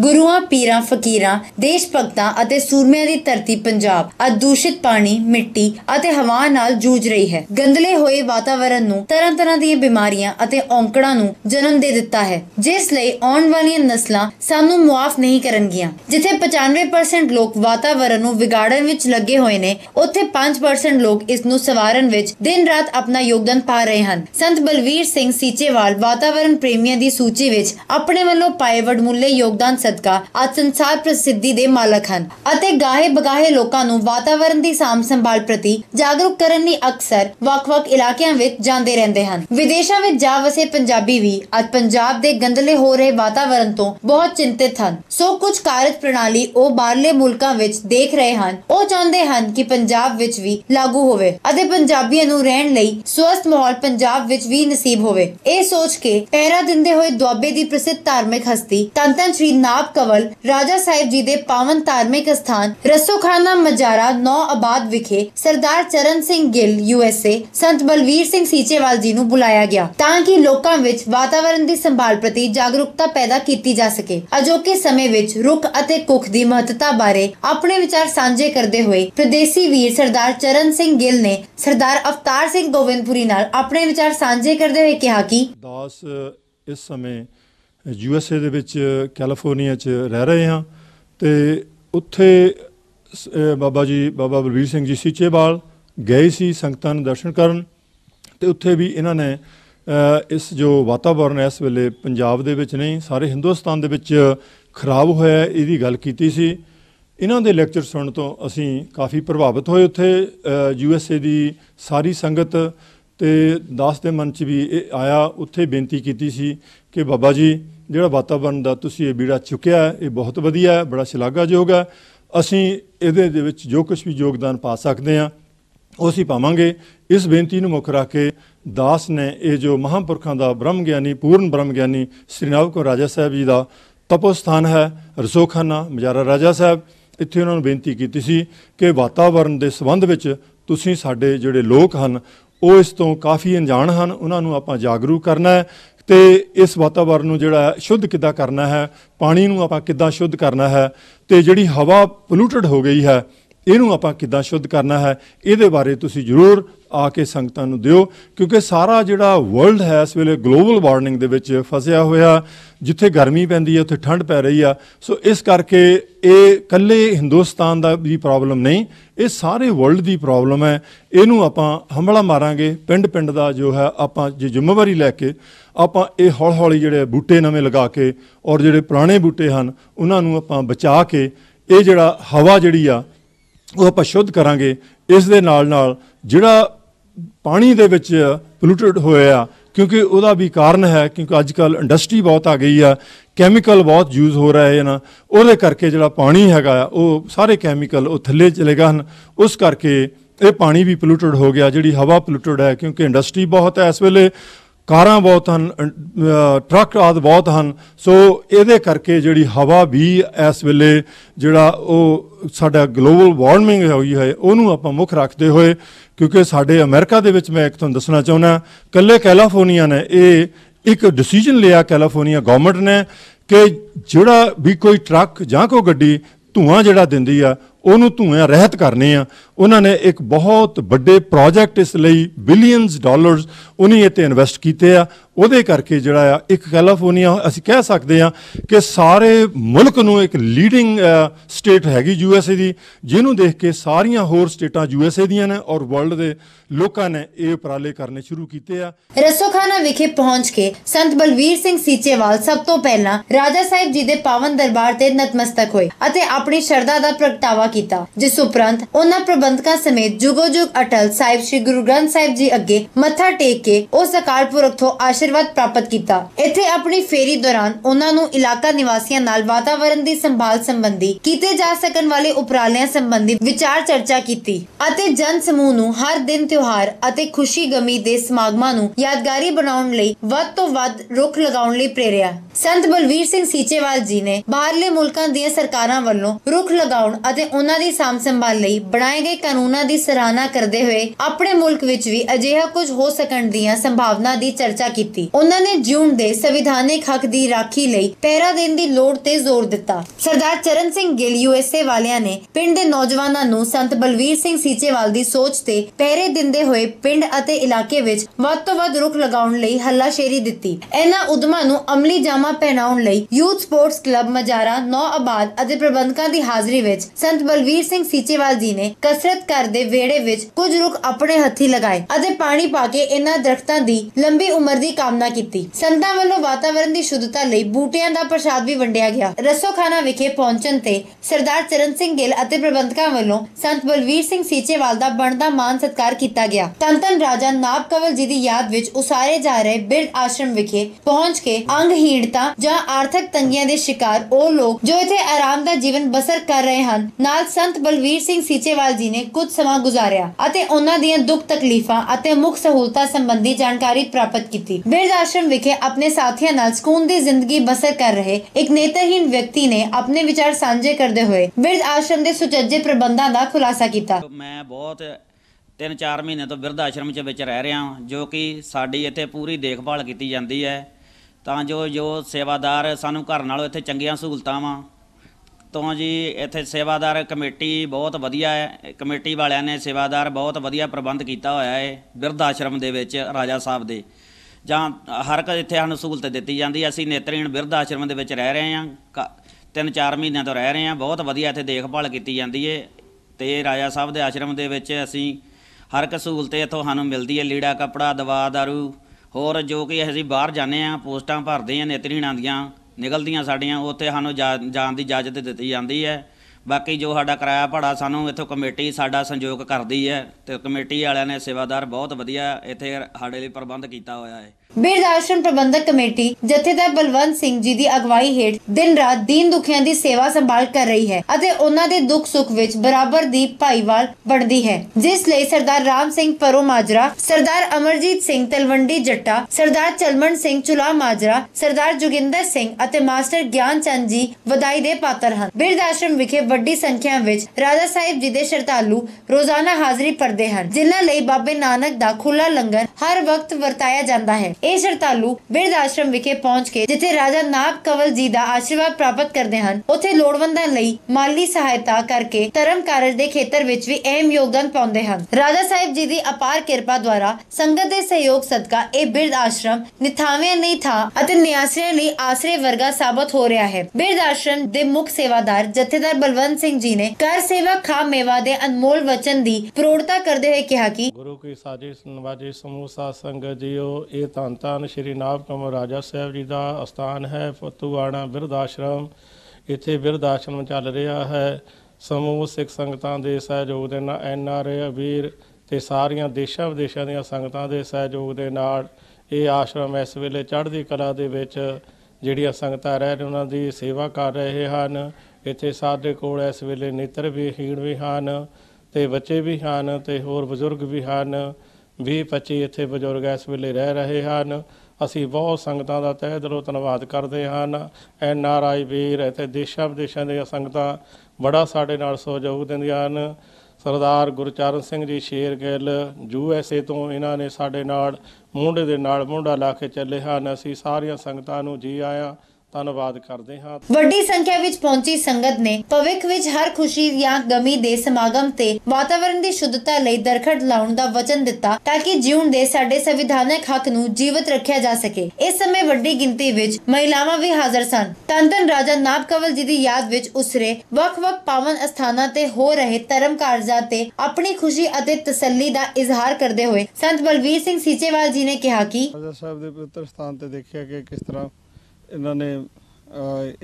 ਗੁਰੂਆਂ ਪੀਰਾਂ ਫਕੀਰਾਂ ਦੇਸ਼ ਭਗਤਾਂ ਅਤੇ ਸੂਰਮਿਆਂ ਦੀ ਧਰਤੀ ਪੰਜਾਬ ਅਦੂਸ਼ਿਤ ਪਾਣੀ ਮਿੱਟੀ ਅਤੇ ਹਵਾ ਨਾਲ ਜੂਝ ਰਹੀ ਹੈ ਗੰਦਲੇ ਹੋਏ ਵਾਤਾਵਰਣ ਨੂੰ ਤਰ੍ਹਾਂ ਤਰ੍ਹਾਂ ਦੀਆਂ ਬਿਮਾਰੀਆਂ ਅਤੇ ਔਂਕੜਾਂ ਨੂੰ ਜਨਮ ਦੇ ਦਿੱਤਾ ਹੈ ਜਿਸ ਲਈ ਆਉਣ ਵਾਲੀਆਂ ਨਸਲਾਂ ਸਾਨੂੰ ਮੁਆਫ ਨਹੀਂ ਕਰਨਗੀਆਂ ਜਿੱਥੇ 95% ਲੋਕ ਵਾਤਾਵਰਣ ਨੂੰ ਵਿਗਾੜਨ ਵਿੱਚ ਲੱਗੇ ਹੋਏ ਨੇ ਉੱਥੇ 5% ਲੋਕ ਇਸ ਨੂੰ ਸਵਾਰਨ ਵਿੱਚ ਦਿਨ ਰਾਤ ਆਪਣਾ ਯੋਗਦਾਨ ਪਾ ਰਹੇ ਹਨ ਸੰਤ ਬਲਵੀਰ ਸਿੰਘ ਸੀਚੇਵਾਲ ਵਾਤਾਵਰਣ ਪ੍ਰੇਮੀਆਂ ਦੀ ਸੂਚੀ ਵਿੱਚ ਆਪਣੇ ਵੱਲੋਂ ਪਾਏ ਵਡਮੁੱਲੇ ਯੋਗਦਾਨ ਸਦਕਾ ਅੱਜ ਸੰਸਾਰ ਪ੍ਰਸਿੱਧੀ ਦੇ ਮਾਲਕ ਹਨ ਅਤੇ ਗਾਹੇ ਬਗਾਹੇ ਲੋਕਾਂ ਨੂੰ ਵਾਤਾਵਰਣ ਦੀ ਸਾਂਭ ਸੰਭਾਲ ਪ੍ਰਤੀ ਜਾਗਰੂਕ ਕਰਨ ਲਈ ਅਕਸਰ ਵੱਖ-ਵੱਖ ਇਲਾਕਿਆਂ ਵਿੱਚ ਜਾਂਦੇ ਰਹਿੰਦੇ ਹਨ ਵਿਦੇਸ਼ਾਂ ਵਿੱਚ ਜਾ ਵਸੇ ਪੰਜਾਬੀ ਵੀ ਅੱਜ ਪੰਜਾਬ ਦੇ ਗੰਦਲੇ ਹੋ ਰਹੇ ਵਾਤਾਵਰਣ ਤੋਂ ਬਹੁਤ ਚਿੰਤਿਤ ਹਨ ਸੋ ਕੁਝ ਕਾਰਜ ਪ੍ਰਣਾਲੀ ਉਹ ਬਾਹਰਲੇ ਮੁਲਕਾਂ ਵਿੱਚ ਦੇਖ ਰਹੇ ਹਨ ਉਹ ਚਾਹੁੰਦੇ ਹਨ ਕਿ ਪੰਜਾਬ ਵਿੱਚ ਵੀ ਲਾਗੂ ਹੋਵੇ ਅਤੇ ਪੰਜਾਬੀਆਂ ਨੂੰ ਰਹਿਣ ਲਈ ਸਵਸਥ ਮਾਹੌਲ ਪੰਜਾਬ ਵਿੱਚ ਵੀ ਨਸੀਬ ਹੋਵੇ ਇਹ ਸੋਚ ਕੇ ਪਹਿਰਾ ਦਿੰਦੇ ਹੋਏ ਦੁਆਬੇ ਦੀ ਪ੍ਰਸਿੱਧ ਧਾਰਮਿਕ ਹਸਤੀ ਤੰਤਨ ਤਨ ਸ਼੍ਰੀ ਜਨਾਬ ਕਵਲ ਰਾਜਾ ਸਾਹਿਬ ਜੀ ਦੇ ਪਾਵਨ ਧਾਰਮਿਕ ਸਥਾਨ ਰਸੋਖਾਨਾ ਮਜਾਰਾ ਨੌ ਆਬਾਦ ਵਿਖੇ ਸਰਦਾਰ ਚਰਨ ਸਿੰਘ ਗਿੱਲ ਯੂਐਸਏ ਸੰਤ ਬਲਵੀਰ ਸਿੰਘ ਸੀਚੇਵਾਲ ਜੀ ਨੂੰ ਬੁਲਾਇਆ ਗਿਆ ਤਾਂ ਕਿ ਲੋਕਾਂ ਵਿੱਚ ਵਾਤਾਵਰਣ ਦੀ ਸੰਭਾਲ ਪ੍ਰਤੀ ਜਾਗਰੂਕਤਾ ਪੈਦਾ ਕੀਤੀ ਜਾ ਸਕੇ ਅਜੋਕੇ ਸਮੇਂ ਵਿੱਚ ਰੁੱਖ ਅਤੇ ਕੁੱਖ ਦੀ ਮਹੱਤਤਾ ਬਾਰੇ ਆਪਣੇ ਵਿਚਾਰ ਸਾਂਝੇ ਕਰਦੇ ਹੋਏ ਪ੍ਰਦੇਸੀ ਵੀਰ ਸਰਦਾਰ ਚਰਨ ਸਿੰਘ ਗਿੱਲ ਨੇ ਸਰਦਾਰ ਅਵਤਾਰ ਸਿੰਘ ਗੋਵਿੰਦਪੁਰੀ ਨਾਲ ਆਪਣੇ ਵਿਚਾਰ ਸਾਂਝੇ ਕਰਦੇ ਹੋਏ ਕਿਹਾ ਕਿ ਦਾਸ ਇਸ ਸਮੇਂ ਯੂ ਐਸ ਏ ਦੇ ਵਿੱਚ ਕੈਲੀਫੋਰਨੀਆ 'ਚ ਰਹਿ ਰਹੇ ਹਾਂ ਤੇ ਉੱਥੇ ਬਾਬਾ ਜੀ ਬਾਬਾ ਬਲਬੀਰ ਸਿੰਘ ਜੀ ਸਿੱਚੇਵਾਲ ਗਏ ਸੀ ਸੰਗਤਾਂ ਨੂੰ ਦਰਸ਼ਨ ਕਰਨ ਤੇ ਉੱਥੇ ਵੀ ਇਹਨਾਂ ਨੇ ਇਸ ਜੋ ਵਾਤਾਵਰਨ ਇਸ ਵੇਲੇ ਪੰਜਾਬ ਦੇ ਵਿੱਚ ਨਹੀਂ ਸਾਰੇ ਹਿੰਦੁਸਤਾਨ ਦੇ ਵਿੱਚ ਖਰਾਬ ਹੋਇਆ ਇਹਦੀ ਗੱਲ ਕੀਤੀ ਸੀ ਇਹਨਾਂ ਦੇ ਲੈਕਚਰ ਸੁਣਨ ਤੋਂ ਅਸੀਂ ਕਾਫੀ ਪ੍ਰਭਾਵਿਤ ਹੋਏ ਉੱਥੇ ਯੂ ਐਸ ਏ ਦੀ ਸਾਰੀ ਸੰਗਤ ਤੇ ਦਾਸ ਦੇ ਮਨ 'ਚ ਵੀ ਇਹ ਆਇਆ ਉੱਥੇ ਬੇਨਤੀ ਕੀਤੀ ਸੀ ਕਿ ਬਾਬਾ ਜੀ ਜਿਹੜਾ ਵਾਤਾਵਰਨ ਦਾ ਤੁਸੀਂ ਇਹ ਬੀੜਾ ਚੁੱਕਿਆ ਇਹ ਬਹੁਤ ਵਧੀਆ ਹੈ ਬੜਾ ਸ਼ਲਾਘਾਯੋਗ ਹੈ ਅਸੀਂ ਇਹਦੇ ਦੇ ਵਿੱਚ ਜੋ ਕੁਝ ਵੀ ਯੋਗਦਾਨ ਪਾ ਸਕਦੇ ਹਾਂ ਉਹ ਸੀ ਪਾਵਾਂਗੇ ਇਸ ਬੇਨਤੀ ਨੂੰ ਮੁੱਖ ਰੱਖ ਕੇ ਦਾਸ ਨੇ ਇਹ ਜੋ ਮਹਾਂਪੁਰਖਾਂ ਦਾ ਬ੍ਰਹਮ ਗਿਆਨੀ ਪੂਰਨ ਬ੍ਰਹਮ ਗਿਆਨੀ ਸ੍ਰੀ ਕੋ ਰਾਜਾ ਸਾਹਿਬ ਜੀ ਦਾ ਤਪੋ ਸਥਾਨ ਹੈ ਰਸੋਖਾਨਾ ਮਜਾਰਾ ਰਾਜਾ ਸਾਹਿਬ ਇੱਥੇ ਉਹਨਾਂ ਨੂੰ ਬੇਨਤੀ ਕੀਤੀ ਸੀ ਕਿ ਵਾਤਾਵਰਨ ਦੇ ਸਬੰਧ ਵਿੱਚ ਤੁਸੀਂ ਸਾਡੇ ਜਿਹੜੇ ਲੋਕ ਹਨ ਉਹ ਇਸ ਤੋਂ ਕਾਫੀ ਅਣਜਾਣ ਹਨ ਉਹਨਾਂ ਨੂੰ ਆਪਾਂ ਜਾਗਰੂਕ ਕਰਨਾ ਹੈ ਤੇ ਇਸ ਵਾਤਾਵਰਣ ਨੂੰ ਜਿਹੜਾ ਸ਼ੁੱਧ ਕਿੱਦਾਂ ਕਰਨਾ ਹੈ ਪਾਣੀ ਨੂੰ ਆਪਾਂ ਕਿੱਦਾਂ ਸ਼ੁੱਧ ਕਰਨਾ ਹੈ ਤੇ ਜਿਹੜੀ ਹਵਾ ਪੋਲੂਟਡ ਹੋ ਗਈ ਹੈ ਇਹਨੂੰ ਆਪਾਂ ਕਿੱਦਾਂ ਸ਼ੁੱਧ ਕਰਨਾ ਹੈ ਇਹਦੇ ਬਾਰੇ ਤੁਸੀਂ ਜ਼ਰੂਰ ਆ ਕੇ ਸੰਗਤਾਂ ਨੂੰ ਦਿਓ ਕਿਉਂਕਿ ਸਾਰਾ ਜਿਹੜਾ ਵਰਲਡ ਹੈ ਇਸ ਵੇਲੇ ਗਲੋਬਲ ਵਾਰਨਿੰਗ ਦੇ ਵਿੱਚ ਫਸਿਆ ਹੋਇਆ ਜਿੱਥੇ ਗਰਮੀ ਪੈਂਦੀ ਹੈ ਉੱਥੇ ਠੰਡ ਪੈ ਰਹੀ ਆ ਸੋ ਇਸ ਕਰਕੇ ਇਹ ਕੱਲੇ ਹਿੰਦੁਸਤਾਨ ਦਾ ਵੀ ਪ੍ਰੋਬਲਮ ਨਹੀਂ ਇਹ ਸਾਰੇ ਵਰਲਡ ਦੀ ਪ੍ਰੋਬਲਮ ਹੈ ਇਹਨੂੰ ਆਪਾਂ ਹੰਬਲਾ ਮਾਰਾਂਗੇ ਪਿੰਡ-ਪਿੰਡ ਦਾ ਜੋ ਹੈ ਆਪਾਂ ਜੇ ਜ਼ਿੰਮੇਵਾਰੀ ਲੈ ਕੇ ਆਪਾਂ ਇਹ ਹੌਲ-ਹੌਲੀ ਜਿਹੜੇ ਬੂਟੇ ਨਵੇਂ ਲਗਾ ਕੇ ਔਰ ਜਿਹੜੇ ਪੁਰਾਣੇ ਬੂਟੇ ਹਨ ਉਹਨਾਂ ਨੂੰ ਆਪਾਂ ਬਚਾ ਕੇ ਇਹ ਜਿਹੜਾ ਹਵਾ ਜਿਹੜੀ ਆ ਉਹ ਆਪਾਂ ਸ਼ੁੱਧ ਕਰਾਂਗੇ ਇਸ ਦੇ ਨਾਲ ਨਾਲ ਜਿਹੜਾ ਪਾਣੀ ਦੇ ਵਿੱਚ ਪੋਲੂਟਡ ਹੋਇਆ ਕਿਉਂਕਿ ਉਹਦਾ ਵੀ ਕਾਰਨ ਹੈ ਕਿਉਂਕਿ ਅੱਜ ਕੱਲ ਇੰਡਸਟਰੀ ਬਹੁਤ ਆ ਗਈ ਆ ਕੈਮੀਕਲ ਬਹੁਤ ਯੂਜ਼ ਹੋ ਰਹੇ ਹਨ ਉਹਦੇ ਕਰਕੇ ਜਿਹੜਾ ਪਾਣੀ ਹੈਗਾ ਉਹ ਸਾਰੇ ਕੈਮੀਕਲ ਉਹ ਥੱਲੇ ਚਲੇ ਗਏ ਹਨ ਉਸ ਕਰਕੇ ਇਹ ਪਾਣੀ ਵੀ ਪੋਲੂਟਡ ਹੋ ਗਿਆ ਜਿਹੜੀ ਹਵਾ ਪੋਲੂਟਡ ਹੈ ਕਿਉਂਕਿ ਇੰਡਸਟਰੀ ਬਹੁਤ ਹੈ ਇਸ ਵੇਲੇ ਕਾਰਾਂ ਬਹੁਤ ਹਨ ਟਰੱਕ ਆਦ ਬਹੁਤ ਹਨ ਸੋ ਇਹਦੇ ਕਰਕੇ ਜਿਹੜੀ ਹਵਾ ਵੀ ਇਸ ਵੇਲੇ ਜਿਹੜਾ ਉਹ ਸਾਡਾ ਗਲੋਬਲ ਵਾਰਮਿੰਗ ਹੋਈ ਹੈ ਉਹਨੂੰ ਆਪਾਂ ਮੁੱਖ ਰੱਖਦੇ ਹੋਏ ਕਿਉਂਕਿ ਸਾਡੇ ਅਮਰੀਕਾ ਦੇ ਵਿੱਚ ਮੈਂ ਇੱਕ ਤੁਹਾਨੂੰ ਦੱਸਣਾ ਚਾਹੁੰਦਾ ਕੱਲੇ ਕੈਲੀਫੋਰਨੀਆ ਨੇ ਇਹ ਇੱਕ ਡਿਸੀਜਨ ਲਿਆ ਕੈਲੀਫੋਰਨੀਆ ਗਵਰਨਮੈਂਟ ਨੇ ਕਿ ਜਿਹੜਾ ਵੀ ਕੋਈ ਟਰੱਕ ਜਾਂ ਕੋਈ ਗੱਡੀ ਧੂਆਂ ਜਿਹੜਾ ਦਿੰਦੀ ਆ ਉਹਨੂੰ ਧੂਆਂ ਰਹਿਤ ਕਰਨੇ ਆ ਉਹਨਾਂ ਨੇ ਇੱਕ ਬਹੁਤ ਵੱਡੇ ਪ੍ਰੋਜੈਕਟ ਇਸ ਲਈ ਬਿਲੀਅਨਸ ਡਾਲਰਸ ਉਹਨੇ ਇੱਥੇ ਇਨਵੈਸਟ ਕੀਤੇ ਆ ਉਹਦੇ ਕਰਕੇ ਜਿਹੜਾ ਆ ਇੱਕ ਕੈਲੀਫੋਰਨੀਆ ਅਸੀਂ ਕਹਿ ਸਕਦੇ ਆ ਕਿ ਸਾਰੇ ਮੁਲਕ ਨੂੰ ਇੱਕ ਲੀਡਿੰਗ ਸਟੇਟ ਹੈਗੀ ਯੂ ਐਸ ਏ ਦੀ ਜਿਹਨੂੰ ਦੇਖ ਕੇ ਸਾਰੀਆਂ ਹੋਰ ਸਟੇਟਾਂ ਯੂ ਐਸ ਏ ਦੀਆਂ ਨੇ ਔਰ ਵਰਲਡ ਦੇ ਲੋਕਾਂ ਨੇ ਇਹ ਉਪਰਾਲੇ ਕਰਨੇ ਸ਼ੁਰੂ ਕੀਤੇ ਆ ਰਸੋਖਾਨਾ ਵਿਖੇ ਪਹੁੰਚ ਕੇ ਸੰਤ ਬਲਵੀਰ ਸਿੰਘ ਸੀਚੇਵਾਲ ਸਭ ਤੋਂ ਪਹਿਲਾਂ ਰਾਜਾ ਸਾਹਿਬ ਜੀ ਦੇ ਪਾਵਨ ਦਰਬਾਰ ਤੇ ਨਤਮਸਤਕ ਹੋਏ ਅਤੇ ਆਪਣੀ ਸ਼ਰਧਾ ਦਾ ਪ੍ਰਗਟਾਵਾ ਕੀਤਾ ਜਿਸ ਉਪਰੰਤ ਉਹਨਾਂ ਪ੍ਰਬੰਧਕਾਂ ਸਮੇਤ ਜੁਗੋਜੁਗ ਅਟਲ ਸਾਹਿਬ ਸ੍ਰੀ ਗੁਰੂ ਗ੍ਰੰਥ ਸਾਹਿਬ ਜੀ ਅੱਗੇ ਮੱਥਾ ਟੇਕ ਕੇ ਉਸ ਅਕਾਲ ਪੁਰਖ ਤੋਂ ਆਸ਼ੀਰਵਾਦ ਪ੍ਰਾਪਤ ਕੀਤਾ ਇੱਥੇ ਆਪਣੀ ਫੇਰੀ ਦੌਰਾਨ ਉਹਨਾਂ ਨੂੰ ਇਲਾਕਾ ਨਿਵਾਸੀਆਂ ਨਾਲ ਵਾਤਾਵਰਣ ਦੀ ਸੰਭਾਲ ਸੰਬੰਧੀ ਕੀਤੇ ਜਾ ਸਕਣ ਵਾਲੇ ਉਪਰਾਲਿਆਂ ਸੰਬੰਧੀ ਵਿਚਾਰ ਚਰਚਾ ਕੀਤੀ ਅਤੇ ਜਨ ਸਮੂਹ ਨੂੰ ਹਰ ਦਿਨ ਤਿਉਹਾਰ ਅਤੇ ਖੁਸ਼ੀ ਗਮੀ ਦੇ ਸਮਾਗਮਾਂ ਨੂੰ ਯਾਦਗਾਰੀ ਬਣਾਉਣ ਲਈ ਵੱਧ ਤੋਂ ਵੱਧ ਰੁੱਖ ਲਗਾਉਣ ਲਈ ਪ੍ਰੇਰਿਆ ਸੰਤ ਬਲਵੀਰ ਸਿੰਘ ਸੀਚੇਵਾਲ ਜੀ ਨੇ ਬਾਹਰਲੇ ਮੁਲਕਾਂ ਦੀਆਂ ਸਰਕਾਰਾਂ ਵੱਲੋਂ ਰੁੱਖ ਲਗਾਉਣ ਅਤੇ ਕਾਨੂੰਨਾਂ ਦੀ ਸਾਂਭ ਸੰਭਾਲ ਲਈ ਬਣਾਏ ਗਏ ਕਾਨੂੰਨਾਂ ਦੀ ਸਰਾਹਨਾ ਕਰਦੇ ਹੋਏ ਆਪਣੇ ਮੁਲਕ ਵਿੱਚ ਵੀ ਅਜਿਹਾ ਕੁਝ ਹੋ ਸਕਣ ਦੀਆਂ ਸੰਭਾਵਨਾ ਦੀ ਚਰਚਾ ਕੀਤੀ ਉਹਨਾਂ ਨੇ ਜੂਨ ਦੇ ਸੰਵਿਧਾਨਿਕ ਹੱਕ ਦੀ ਰਾਖੀ ਲਈ ਪਹਿਰਾ ਦੇਣ ਦੀ ਲੋੜ ਤੇ ਜ਼ੋਰ ਦਿੱਤਾ ਸਰਦਾਰ ਚਰਨ ਸਿੰਘ ਗਿੱਲ ਯੂਐਸਏ ਵਾਲਿਆਂ ਨੇ ਪਿੰਡ ਦੇ ਨੌਜਵਾਨਾਂ ਨੂੰ ਸੰਤ ਬਲਵੀਰ ਸਿੰਘ ਸੀਚੇਵਾਲ ਦੀ ਸੋਚ ਤੇ ਪਹਿਰੇ ਦਿੰਦੇ ਹੋਏ ਪਿੰਡ ਅਤੇ ਇਲਾਕੇ ਵਿੱਚ ਵੱਧ ਤੋਂ ਵੱਧ ਰੁੱਖ ਲਗਾਉਣ ਲਈ ਹੱਲਾਸ਼ੇਰੀ ਦਿੱਤੀ ਇਹਨਾਂ ਉਦਮਾਂ ਨੂੰ ਅਮਲੀ ਜਾਮਾ ਪਹਿਨਾਉਣ ਲਈ ਯੂਥ ਸਪੋਰਟਸ ਕਲੱਬ ਮਜਾਰਾ ਨੌ ਆਬਾਦ ਅਤੇ ਪ੍ਰਬੰਧਕਾਂ ਦੀ ਹਾਜ਼ਰੀ ਵਿੱਚ ਸੰਤ ਬਲਵੀਰ ਸਿੰਘ ਸੀਚੇਵਾਲ ਜੀ ਨੇ ਕਸਰਤ ਕਰਦੇ ਵਿਹੜੇ ਵਿੱਚ ਕੁਝ ਰੁੱਖ ਆਪਣੇ ਹੱਥੀ ਲਗਾਏ ਅਤੇ ਪਾਣੀ ਪਾ ਕੇ ਇਹਨਾਂ ਦਰਖਤਾਂ ਦੀ ਲੰਬੀ ਉਮਰ ਦੀ ਕਾਮਨਾ ਕੀਤੀ ਸੰਤਾਂ ਵੱਲੋਂ ਵਾਤਾਵਰਣ ਦੀ ਸ਼ੁੱਧਤਾ ਲਈ ਬੂਟਿਆਂ ਦਾ ਪ੍ਰਸ਼ਾਦ ਵੀ ਵੰਡਿਆ ਗਿਆ ਰਸੋਖਾਨਾ ਵਿਖੇ ਪਹੁੰਚਣ ਤੇ ਸਰਦਾਰ ਚਰਨ ਸਿੰਘ ਗਿੱਲ ਅਤੇ ਪ੍ਰਬੰਧਕਾਂ ਵੱਲੋਂ ਸੰਤ ਬਲਵੀਰ ਸਿੰਘ ਸੀਚੇਵਾਲ ਦਾ ਬਣਦਾ ਮਾਨ ਸਤਕਾਰ ਕੀਤਾ ਗਿਆ ਤੰਤਨ ਰਾਜਾ ਨਾਬ ਕਵਲ ਜੀ ਦੀ ਯਾਦ ਵਿੱਚ ਉਸਾਰੇ ਜਾ ਰਹੇ ਬਿਰਧ ਆਸ਼ਰਮ ਵਿਖੇ ਪਹੁੰਚ ਕੇ ਅੰਗਹੀਣਤਾ ਜਾਂ ਆਰਥਿਕ ਤੰਗੀਆਂ ਦੇ ਸ਼ਿਕਾਰ ਉਹ ਲੋਕ ਜੋ ਇੱਥੇ ਆਰਾਮ ਦਾ ਜੀਵਨ ਬਸਰ ਕਰ ਰਹੇ ਹਨ ਨਾਲ ਨਾਲ ਸੰਤ ਬਲਵੀਰ ਸਿੰਘ ਸੀਚੇਵਾਲ ਜੀ ਨੇ ਕੁਝ ਸਮਾਂ ਗੁਜ਼ਾਰਿਆ ਅਤੇ ਉਹਨਾਂ ਦੀਆਂ ਦੁੱਖ ਤਕਲੀਫਾਂ ਅਤੇ ਮੁੱਖ ਸਹੂਲਤਾਂ ਸੰਬੰਧੀ ਜਾਣਕਾਰੀ ਪ੍ਰਾਪਤ ਕੀਤੀ ਬਿਰਧ ਆਸ਼ਰਮ ਵਿਖੇ ਆਪਣੇ ਸਾਥੀਆਂ ਨਾਲ ਸਕੂਨ ਦੀ ਜ਼ਿੰਦਗੀ ਬਸਰ ਕਰ ਰਹੇ ਇੱਕ ਨੇਤਰਹੀਨ ਵਿਅਕਤੀ ਨੇ ਆਪਣੇ ਵਿਚਾਰ ਸਾਂਝੇ ਕਰਦੇ ਹੋਏ ਬਿਰਧ ਆਸ਼ਰਮ ਦੇ ਸੁਚੱਜੇ ਪ੍ਰਬੰਧਾਂ ਦਾ ਖੁਲਾਸਾ ਕੀਤਾ ਮੈਂ ਬਹੁਤ 3-4 ਮਹੀਨੇ ਤੋਂ ਬਿਰਧ ਆਸ਼ਰਮ 'ਚ ਵਿੱਚ ਰਹਿ ਰਿਹਾ ਹਾਂ ਜੋ ਕਿ ਸਾਡੀ ਇੱਥੇ ਪੂਰੀ ਦੇਖਭਾਲ ਕੀਤੀ ਜਾਂਦੀ ਹੈ ਤਾਂ ਜੋ ਜੋ ਸੇਵਾਦਾਰ ਸਾਨੂੰ ਘਰ ਨਾਲੋਂ ਇੱਥੇ ਚੰਗੀਆਂ ਸਹੂਲਤਾਂ ਵਾਂ ਤੋਂ ਜੀ ਇੱਥੇ ਸੇਵਾਦਾਰ ਕਮੇਟੀ ਬਹੁਤ ਵਧੀਆ ਹੈ ਕਮੇਟੀ ਵਾਲਿਆਂ ਨੇ ਸੇਵਾਦਾਰ ਬਹੁਤ ਵਧੀਆ ਪ੍ਰਬੰਧ ਕੀਤਾ ਹੋਇਆ ਹੈ ਬਿਰਧ ਆਸ਼ਰਮ ਦੇ ਵਿੱਚ ਰਾਜਾ ਸਾਹਿਬ ਦੇ ਜਾਂ ਹਰ ਕਦ ਇੱਥੇ ਸਾਨੂੰ ਸਹੂਲਤ ਦਿੱਤੀ ਜਾਂਦੀ ਅਸੀਂ ਨੇਤਰੀਣ ਬਿਰਧ ਆਸ਼ਰਮ ਦੇ ਵਿੱਚ ਰਹਿ ਰਹੇ ਹਾਂ ਤਿੰਨ ਚਾਰ ਮਹੀਨਿਆਂ ਤੋਂ ਰਹਿ ਰਹੇ ਹਾਂ ਬਹੁਤ ਵਧੀਆ ਇੱਥੇ ਦੇਖਭਾਲ ਕੀਤੀ ਜਾਂਦੀ ਹੈ ਤੇ ਰਾਜਾ ਸਾਹਿਬ ਦੇ ਆਸ਼ਰਮ ਦੇ ਵਿੱਚ ਅਸੀਂ ਹਰ ਕ ਸਹੂਲਤ ਇੱਥੋਂ ਸਾਨੂੰ ਮਿਲਦੀ ਹੈ ਲੀੜਾ ਕਪੜਾ ਦਵਾ ਦਾਰੂ ਹੋਰ ਜੋ ਕਿ ਅਸੀਂ ਬਾਹਰ ਜਾਂਦੇ ਆ ਪੋਸਟਾਂ ਭਰਦੇ ਆ ਨੇਤਰੀਣਾਂ ਦੀਆਂ ਨਿਕਲਦੀਆਂ ਸਾਡੀਆਂ ਉੱਥੇ ਸਾਨੂੰ ਜਾਣ ਦੀ ਇਜਾਜ਼ਤ ਦਿੱਤੀ ਜਾਂਦੀ ਹੈ ਬਾਕੀ ਜੋ ਸਾਡਾ ਕਿਰਾਇਆ ਭਾੜਾ ਸਾਨੂੰ ਇੱਥੋਂ ਕਮੇਟੀ ਸਾਡਾ ਸੰਯੋਗ ਕਰਦੀ ਹੈ ਤੇ ਕਮੇਟੀ ਵਾਲਿਆਂ ਨੇ ਸੇਵਾਦਾਰ ਬਹੁਤ ਵਧੀਆ ਇੱਥੇ ਸਾਡੇ ਲਈ ਪ੍ਰਬੰਧ ਕੀਤਾ ਹੋਇਆ ਹੈ ਬਿਰਧ ਆਸ਼ਰਮ ਪ੍ਰਬੰਧਕ ਕਮੇਟੀ ਜਥੇਦਾਰ ਬਲਵੰਤ ਸਿੰਘ ਜੀ ਦੀ ਅਗਵਾਈ ਹੇਠ ਦਿਨ ਰਾਤ ਦੀਨ ਦੁਖੀਆਂ ਦੀ ਸੇਵਾ ਸੰਭਾਲ ਕਰ ਰਹੀ ਹੈ ਅਤੇ ਉਹਨਾਂ ਦੇ ਦੁੱਖ ਸੁੱਖ ਵਿੱਚ ਬਰਾਬਰ ਦੀ ਭਾਈਵਾਲ ਬਣਦੀ ਹੈ ਜਿਸ ਲਈ ਸਰਦਾਰ ਰਾਮ ਸਿੰਘ ਪਰੋ ਮਾਜਰਾ ਸਰਦਾਰ ਅਮਰਜੀਤ ਸਿੰਘ ਤਲਵੰਡੀ ਜੱਟਾ ਸਰਦਾਰ ਚਲਮਨ ਸਿੰਘ ਚੁਲਾ ਮਾਜਰਾ ਸਰਦਾਰ ਜੁਗਿੰਦਰ ਸਿੰਘ ਅਤੇ ਮਾਸਟਰ ਗਿਆਨ ਚੰਦ ਜੀ ਵਧਾਈ ਦੇ ਪਾਤਰ ਹਨ ਬਿਰਧ ਆਸ਼ਰਮ ਵਿਖੇ ਵੱਡੀ ਸੰਖਿਆ ਵਿੱਚ ਰਾਜਾ ਸਾਹਿਬ ਜੀ ਦੇ ਸ਼ਰਧਾਲੂ ਰੋਜ਼ਾਨਾ ਹਾਜ਼ਰੀ ਭਰਦੇ ਹਨ ਜਿਨ੍ਹਾਂ ਲਈ ਬਾਬੇ ਨਾਨਕ ਦਾ ਖੁੱਲਾ ਲੰਗਰ ਹਰ ਵਕਤ ਵਰਤਾਇਆ ਜਾਂਦਾ ਹੈ ਇਹ ਸ਼ਰਤਾਲੂ ਬਿਰਧ ਆਸ਼ਰਮ ਵਿਖੇ ਪਹੁੰਚ ਕੇ ਜਿੱਥੇ ਰਾਜਾ ਨਾਗ ਕਵਲ ਜੀ ਦਾ ਆਸ਼ੀਰਵਾਦ ਪ੍ਰਾਪਤ ਕਰਦੇ ਹਨ ਉੱਥੇ ਲੋੜਵੰਦਾਂ ਲਈ ਮਾਲੀ ਸਹਾਇਤਾ ਕਰਕੇ ਧਰਮ ਕਾਰਜ ਦੇ ਖੇਤਰ ਵਿੱਚ ਵੀ ਅਹਿਮ ਯੋਗਦਾਨ ਪਾਉਂਦੇ ਹਨ ਰਾਜਾ ਸਾਹਿਬ ਜੀ ਦੀ ਅਪਾਰ ਕਿਰਪਾ ਦੁਆਰਾ ਸੰਗਤ ਦੇ ਸਹਿਯੋਗ ਸਦਕਾ ਇਹ ਬਿਰਧ ਆਸ਼ਰਮ ਨਿਥਾਵੇਂ ਨਹੀਂ ਥਾ ਅਤੇ ਨਿਆਸਰੇ ਲਈ ਆਸਰੇ ਵਰਗਾ ਸਾਬਤ ਹੋ ਰਿਹਾ ਹੈ ਬਿਰਧ ਆਸ਼ਰਮ ਦੇ ਮੁੱਖ ਸੇਵਾਦਾਰ ਜਥੇਦਾਰ ਬਲਵੰਤ ਸਿੰਘ ਜੀ ਨੇ ਕਰ ਸੇਵਾ ਖਾ ਮੇਵਾ ਦੇ ਅਨਮੋਲ ਵਚਨ ਦੀ ਪ੍ਰੋੜਤਾ ਕਰਦੇ ਹੋਏ ਕਿਹਾ ਕਿ ਗੁਰੂ ਕੀ ਸਾਜਿਸ਼ ਸੰਵਾਜੇ ਸਮੂਹ ਸਾਧ ਸੰਗਤ ਜੀਓ ਇਹ ਤਾਂ ਧੰਨ ਸ਼੍ਰੀ ਨਾਭ ਰਾਜਾ ਸਾਹਿਬ ਜੀ ਦਾ ਅਸਥਾਨ ਹੈ ਫਤੂਆਣਾ ਬਿਰਧ ਆਸ਼ਰਮ ਇੱਥੇ ਬਿਰਧ ਆਸ਼ਰਮ ਚੱਲ ਰਿਹਾ ਹੈ ਸਮੂਹ ਸਿੱਖ ਸੰਗਤਾਂ ਦੇ ਸਹਿਯੋਗ ਦੇ ਨਾਲ ਐਨ ਆਰ ਏ ਵੀਰ ਤੇ ਸਾਰੀਆਂ ਦੇਸ਼ਾਂ ਵਿਦੇਸ਼ਾਂ ਦੀਆਂ ਸੰਗਤਾਂ ਦੇ ਸਹਿਯੋਗ ਦੇ ਨਾਲ ਇਹ ਆਸ਼ਰਮ ਇਸ ਵੇਲੇ ਚੜ੍ਹਦੀ ਕਲਾ ਦੇ ਵਿੱਚ ਜਿਹੜੀਆਂ ਸੰਗਤਾਂ ਰਹਿ ਰਹੇ ਉਹਨਾਂ ਦੀ ਸੇਵਾ ਕਰ ਰਹੇ ਹਨ ਇੱਥੇ ਸਾਡੇ ਕੋਲ ਇਸ ਵੇਲੇ ਨੇਤਰ ਵੀ ਹੀਣ ਵੀ ਹਨ ਤੇ ਬੱਚੇ ਵੀ ਹਨ ਤੇ ਹੋਰ ਬਜ਼ੁਰਗ ਵੀ ਹਨ 20 25 ਇੱਥੇ ਬਜ਼ੁਰਗ ਇਸ ਵੇਲੇ ਰਹਿ ਰਹੇ ਹਨ ਅਸੀਂ ਬਹੁਤ ਸੰਗਤਾਂ ਦਾ ਤਹਿ ਦਿਲੋਂ ਧੰਨਵਾਦ ਕਰਦੇ ਹਾਂ ਐਨ ਆਰ ਆਈ ਵੀਰ ਇੱਥੇ ਦੇਸ਼ਾਂ ਵਿਦੇਸ਼ਾਂ ਦੀਆਂ ਸੰਗਤਾਂ ਬੜਾ ਸਾਡੇ ਨਾਲ ਸਹਿਯੋਗ ਦਿੰਦੀਆਂ ਹਨ ਸਰਦਾਰ ਗੁਰਚਰਨ ਸਿੰਘ ਜੀ ਸ਼ੇਰ ਗਿੱਲ ਯੂ ਐਸ ਏ ਤੋਂ ਇਹਨਾਂ ਨੇ ਸਾਡੇ ਨਾਲ ਮੁੰਡੇ ਦੇ ਨਾਲ ਮੁੰਡਾ ਲਾ ਕੇ ਚੱਲੇ ਹਨ ਅਸੀਂ ਸਾਰੀਆਂ ਸੰਗਤਾਂ ਨੂੰ ਜੀ ਆਇਆਂ ਧੰਨਵਾਦ ਕਰਦੇ ਹਾਂ ਵੱਡੀ ਸੰਖਿਆ ਵਿੱਚ ਪਹੁੰਚੀ ਸੰਗਤ ਨੇ ਭਵਿੱਖ ਵਿੱਚ ਹਰ ਖੁਸ਼ੀ ਜਾਂ ਗਮੀ ਦੇ ਸਮਾਗਮ ਤੇ ਵਾਤਾਵਰਣ ਦੀ ਸ਼ੁੱਧਤਾ ਲਈ ਦਰਖਤ ਲਾਉਣ ਦਾ ਵਚਨ ਦਿੱਤਾ ਤਾਂ ਕਿ ਜੀਵਨ ਦੇ ਸਾਡੇ ਸੰਵਿਧਾਨਕ ਹੱਕ ਨੂੰ ਜੀਵਤ ਰੱਖਿਆ ਜਾ ਸਕੇ ਇਸ ਸਮੇਂ ਵੱਡੀ ਗਿਣਤੀ ਵਿੱਚ ਮਹਿਲਾਵਾਂ ਵੀ ਹਾਜ਼ਰ ਸਨ ਤੰਤਨ ਰਾਜਾ ਨਾਭ ਕਵਲ ਜੀ ਦੀ ਯਾਦ ਵਿੱਚ ਉਸਰੇ ਵੱਖ-ਵੱਖ ਪਾਵਨ ਅਸਥਾਨਾਂ ਤੇ ਹੋ ਰਹੇ ਧਰਮ ਕਾਰਜਾਂ ਤੇ ਆਪਣੀ ਖੁਸ਼ੀ ਅਤੇ ਤਸੱਲੀ ਦਾ ਇਜ਼ਹਾਰ ਕਰਦੇ ਹੋਏ ਸੰਤ ਬਲਵੀਰ ਸਿੰਘ ਸੀਚੇਵਾਲ ਜੀ ਨੇ ਕਿਹਾ ਕਿ ਸਾਹਿਬ ਦੇ ਪਵਿੱਤਰ ਸਥਾਨ ਤੇ ਦੇਖਿਆ ਕਿ ਕਿਸ ਤਰ੍ਹਾਂ ਇਹਨਾਂ ਨੇ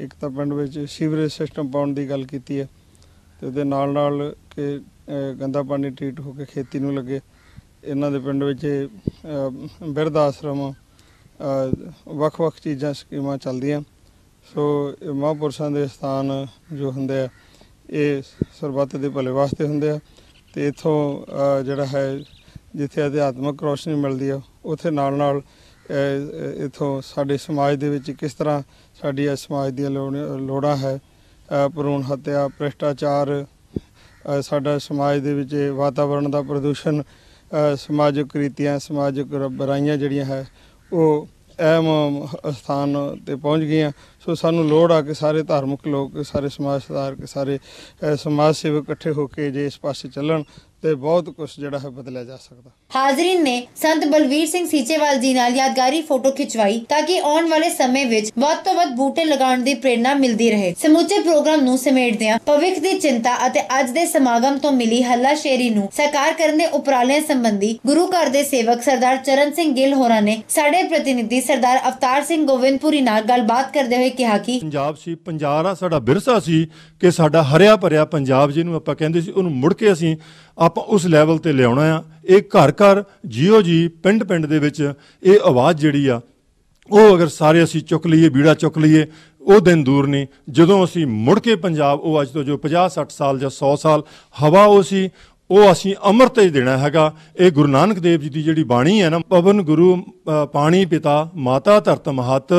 ਇੱਕ ਤਾਂ ਪਿੰਡ ਵਿੱਚ ਸੀਵਰੇਜ ਸਿਸਟਮ ਪਾਉਣ ਦੀ ਗੱਲ ਕੀਤੀ ਹੈ ਤੇ ਉਹਦੇ ਨਾਲ ਨਾਲ ਕਿ ਗੰਦਾ ਪਾਣੀ ਟ੍ਰੀਟ ਹੋ ਕੇ ਖੇਤੀ ਨੂੰ ਲੱਗੇ ਇਹਨਾਂ ਦੇ ਪਿੰਡ ਵਿੱਚ ਬਿਰਧ ਆਸ਼ਰਮ ਵੱਖ-ਵੱਖ ਚੀਜ਼ਾਂ ਸਕੀਮਾਂ ਚੱਲਦੀਆਂ ਸੋ ਮਹਾਂਪੁਰਸ਼ਾਂ ਦੇ ਸਥਾਨ ਜੋ ਹੁੰਦੇ ਆ ਇਹ ਸਰਬੱਤ ਦੇ ਭਲੇ ਵਾਸਤੇ ਹੁੰਦੇ ਆ ਤੇ ਇਥੋਂ ਜਿਹੜਾ ਹੈ ਜਿੱਥੇ ਅਧਿਆਤਮਕ ਰੋਸ਼ਨੀ ਮਿਲਦੀ ਆ ਉਥੇ ਨਾਲ ਨਾਲ ਇਥੋਂ ਸਾਡੇ ਸਮਾਜ ਦੇ ਵਿੱਚ ਕਿਸ ਤਰ੍ਹਾਂ ਸਾਡੀ ਇਸ ਸਮਾਜ ਦੀਆਂ ਲੋੜਾਂ ਹੈ ਭਰੂਣ ਹੱਤਿਆ ਭ੍ਰਿਸ਼ਟਾਚਾਰ ਸਾਡਾ ਸਮਾਜ ਦੇ ਵਿੱਚ ਵਾਤਾਵਰਣ ਦਾ ਪ੍ਰਦੂਸ਼ਣ ਸਮਾਜਿਕ ਰੀਤੀਆਂ ਸਮਾਜਿਕ ਬਰਾਈਆਂ ਜਿਹੜੀਆਂ ਹੈ ਉਹ ਅਹਿਮ ਸਥਾਨ ਤੇ ਪਹੁੰਚ ਗਈਆਂ ਸੋ ਸਾਨੂੰ ਲੋੜ ਆ ਕਿ ਸਾਰੇ ਧਾਰਮਿਕ ਲੋਕ ਸਾਰੇ ਸਮਾਜ ਸੁਧਾਰਕ ਸਾਰੇ ਸਮਾਜ ਸੇਵਕ ਇਕੱਠੇ ਹੋ ਕੇ ਜੇ ਇਸ ਪਾਸੇ ਚੱਲਣ ਤੇ ਬਹੁਤ ਕੁਝ ਜਿਹੜਾ ਹੈ ਬਦਲਿਆ ਜਾ ਸਕਦਾ ਹਾਜ਼ਰੀਨ ਨੇ ਸੰਤ ਬਲਵੀਰ ਸਿੰਘ ਸੀਚੇਵਾਲ ਜੀ ਨਾਲ ਯਾਦਗਾਰੀ ਫੋਟੋ ਖਿਚਵਾਈ ਤਾਂ ਕਿ ਆਉਣ ਵਾਲੇ ਸਮੇਂ ਵਿੱਚ ਵੱਧ ਤੋਂ ਵੱਧ ਬੂਟੇ ਲਗਾਉਣ ਦੀ ਪ੍ਰੇਰਣਾ ਮਿਲਦੀ ਰਹੇ ਸਮੁੱਚੇ ਪ੍ਰੋਗਰਾਮ ਨੂੰ ਸਮੇਟਦਿਆਂ ਭਵਿੱਖ ਦੀ ਚਿੰਤਾ ਅਤੇ ਅੱਜ ਦੇ ਸਮਾਗਮ ਤੋਂ ਮਿਲੀ ਹੱਲਾਸ਼ੇਰੀ ਨੂੰ ਸਰਕਾਰ ਕਰਨ ਦੇ ਉਪਰਾਲਿਆਂ ਸੰਬੰਧੀ ਗੁਰੂ ਘਰ ਦੇ ਸੇਵਕ ਸਰਦਾਰ ਚਰਨ ਸਿੰਘ ਗਿੱਲ ਹੋਰਾਂ ਨੇ ਸਾਡੇ ਪ੍ਰਤੀਨਿਧੀ ਸਰਦਾਰ ਅਵਤਾਰ ਸਿੰਘ ਗੋਵਿੰਦਪੁਰੀ ਨਾਲ ਗੱਲਬਾਤ ਕਰਦੇ ਹੋਏ ਕਿਹਾ ਕਿ ਪੰਜਾਬ ਸੀ ਪੰਜਾਰਾ ਸਾਡਾ ਵਿਰਸਾ ਸੀ ਕਿ ਸਾਡਾ ਹਰਿਆ ਭਰਿਆ ਪੰਜਾਬ ਜਿਹਨੂੰ ਆਪਾਂ ਕਹਿੰਦੇ ਸੀ ਉਹਨੂੰ ਮੁੜ ਕੇ ਅਸੀਂ ਆਪਾਂ ਉਸ ਲੈਵਲ ਤੇ ਲਿਆਉਣਾ ਆ ਇਹ ਘਰ ਘਰ ਜੀਓ ਜੀ ਪਿੰਡ ਪਿੰਡ ਦੇ ਵਿੱਚ ਇਹ ਆਵਾਜ਼ ਜਿਹੜੀ ਆ ਉਹ ਅਗਰ ਸਾਰੇ ਅਸੀਂ ਚੁੱਕ ਲਈਏ ਬੀੜਾ ਚੁੱਕ ਲਈਏ ਉਹ ਦਿਨ ਦੂਰ ਨਹੀਂ ਜਦੋਂ ਅਸੀਂ ਮੁੜ ਕੇ ਪੰਜਾਬ ਉਹ ਅੱਜ ਤੋਂ ਜੋ 50 60 ਸਾਲ ਜਾਂ 100 ਸਾਲ ਹਵਾ ਉਹ ਸੀ ਉਹ ਅਸੀਂ ਅੰਮ੍ਰਿਤ ਦੇਣਾ ਹੈਗਾ ਇਹ ਗੁਰੂ ਨਾਨਕ ਦੇਵ ਜੀ ਦੀ ਜਿਹੜੀ ਬਾਣੀ ਹੈ ਨਾ ਪਵਨ ਗੁਰੂ ਪਾਣੀ ਪਿਤਾ ਮਾਤਾ ਧਰਤ ਮਹਤ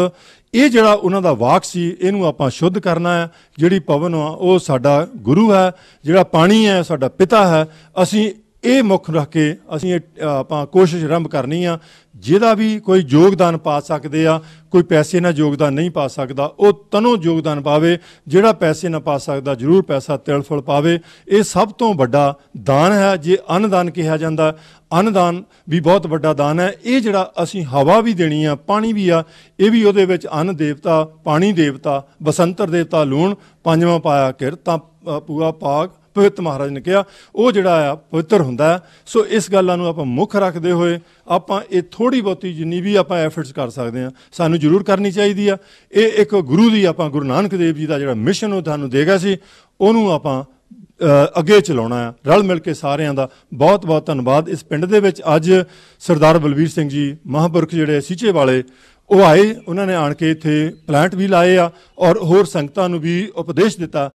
ਇਹ ਜਿਹੜਾ ਉਹਨਾਂ ਦਾ ਵਾਕ ਸੀ ਇਹਨੂੰ ਆਪਾਂ ਸ਼ੁੱਧ ਕਰਨਾ ਹੈ ਜਿਹੜੀ ਪਵਨ ਉਹ ਸਾਡਾ ਗੁਰੂ ਹੈ ਜਿਹੜਾ ਪਾਣੀ ਹੈ ਸਾਡਾ ਪਿਤਾ ਹੈ ਅਸੀਂ ਇਹ ਮੁੱਖ ਰੱਖ ਕੇ ਅਸੀਂ ਆਪਾਂ ਕੋਸ਼ਿਸ਼ ਆਰੰਭ ਕਰਨੀ ਆ ਜਿਹਦਾ ਵੀ ਕੋਈ ਯੋਗਦਾਨ ਪਾ ਸਕਦੇ ਆ ਕੋਈ ਪੈਸੇ ਨਾਲ ਯੋਗਦਾਨ ਨਹੀਂ ਪਾ ਸਕਦਾ ਉਹ ਤਨੋਂ ਯੋਗਦਾਨ ਪਾਵੇ ਜਿਹੜਾ ਪੈਸੇ ਨਾਲ ਪਾ ਸਕਦਾ ਜ਼ਰੂਰ ਪੈਸਾ ਤਿਲਫਲ ਪਾਵੇ ਇਹ ਸਭ ਤੋਂ ਵੱਡਾ ਦਾਨ ਹੈ ਜੇ ਅਨਦਾਨ ਕਿਹਾ ਜਾਂਦਾ ਅਨਦਾਨ ਵੀ ਬਹੁਤ ਵੱਡਾ ਦਾਨ ਹੈ ਇਹ ਜਿਹੜਾ ਅਸੀਂ ਹਵਾ ਵੀ ਦੇਣੀ ਆ ਪਾਣੀ ਵੀ ਆ ਇਹ ਵੀ ਉਹਦੇ ਵਿੱਚ ਅਨ ਦੇਵਤਾ ਪਾਣੀ ਦੇਵਤਾ ਬਸੰਤਰ ਦੇਵਤਾ ਲੂਣ ਪੰਜਵਾਂ ਪਾਇਆ ਕਿਰ ਤਾਂ ਪੂਆ ਪਾਗ ਪਵਿੱਤ ਮਹਾਰਾਜ ਨੇ ਕਿਹਾ ਉਹ ਜਿਹੜਾ ਆ ਪਵਿੱਤਰ ਹੁੰਦਾ ਸੋ ਇਸ ਗੱਲਾਂ ਨੂੰ ਆਪਾਂ ਮੁੱਖ ਰੱਖਦੇ ਹੋਏ ਆਪਾਂ ਇਹ ਥੋੜੀ ਬਹੁਤੀ ਜਿੰਨੀ ਵੀ ਆਪਾਂ ਐਫਰਟਸ ਕਰ ਸਕਦੇ ਆ ਸਾਨੂੰ ਜ਼ਰੂਰ ਕਰਨੀ ਚਾਹੀਦੀ ਆ ਇਹ ਇੱਕ ਗੁਰੂ ਦੀ ਆਪਾਂ ਗੁਰੂ ਨਾਨਕ ਦੇਵ ਜੀ ਦਾ ਜਿਹੜਾ ਮਿਸ਼ਨ ਉਹ ਤੁਹਾਨੂੰ ਦੇ ਗਿਆ ਸੀ ਉਹਨੂੰ ਆਪਾਂ ਅੱਗੇ ਚਲਾਉਣਾ ਹੈ ਰਲ ਮਿਲ ਕੇ ਸਾਰਿਆਂ ਦਾ ਬਹੁਤ ਬਹੁਤ ਧੰਨਵਾਦ ਇਸ ਪਿੰਡ ਦੇ ਵਿੱਚ ਅੱਜ ਸਰਦਾਰ ਬਲਵੀਰ ਸਿੰਘ ਜੀ ਮਹਾਂਪੁਰਖ ਜਿਹੜੇ ਸੀਚੇ ਵਾਲੇ ਉਹ ਆਏ ਉਹਨਾਂ ਨੇ ਆਣ ਕੇ ਇੱਥੇ ਪਲਾਂਟ ਵੀ ਲਾਏ ਆ ਔਰ ਹੋਰ ਸੰਗਤਾਂ ਨੂੰ ਵੀ ਉਪਦੇਸ਼ ਦਿੱਤਾ